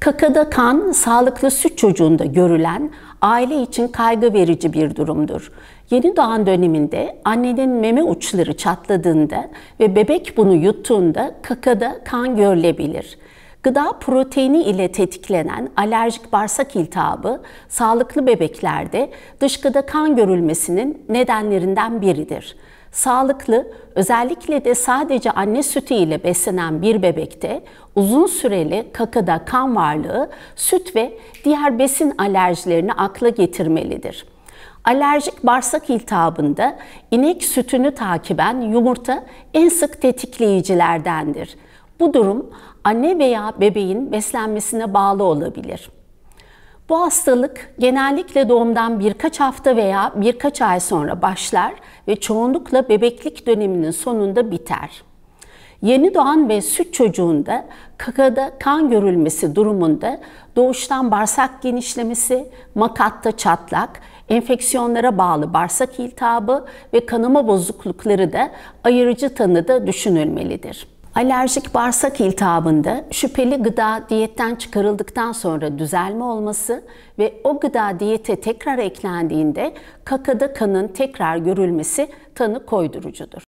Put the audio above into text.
Kakada kan, sağlıklı süt çocuğunda görülen aile için kaygı verici bir durumdur. Yeni doğan döneminde annenin meme uçları çatladığında ve bebek bunu yuttuğunda kakada kan görülebilir. Gıda proteini ile tetiklenen alerjik bağırsak iltihabı sağlıklı bebeklerde dışkıda kan görülmesinin nedenlerinden biridir. Sağlıklı, özellikle de sadece anne sütü ile beslenen bir bebekte uzun süreli kakada kan varlığı süt ve diğer besin alerjilerini akla getirmelidir. Alerjik bağırsak iltihabında inek sütünü takiben yumurta en sık tetikleyicilerdendir. Bu durum anne veya bebeğin beslenmesine bağlı olabilir. Bu hastalık genellikle doğumdan birkaç hafta veya birkaç ay sonra başlar ve çoğunlukla bebeklik döneminin sonunda biter. Yeni doğan ve süt çocuğunda kakada kan görülmesi durumunda doğuştan bağırsak genişlemesi, makatta çatlak, enfeksiyonlara bağlı bağırsak iltihabı ve kanama bozuklukları da ayırıcı tanıda düşünülmelidir. Alerjik bağırsak iltihabında şüpheli gıda diyetten çıkarıldıktan sonra düzelme olması ve o gıda diyete tekrar eklendiğinde kakada kanın tekrar görülmesi tanı koydurucudur.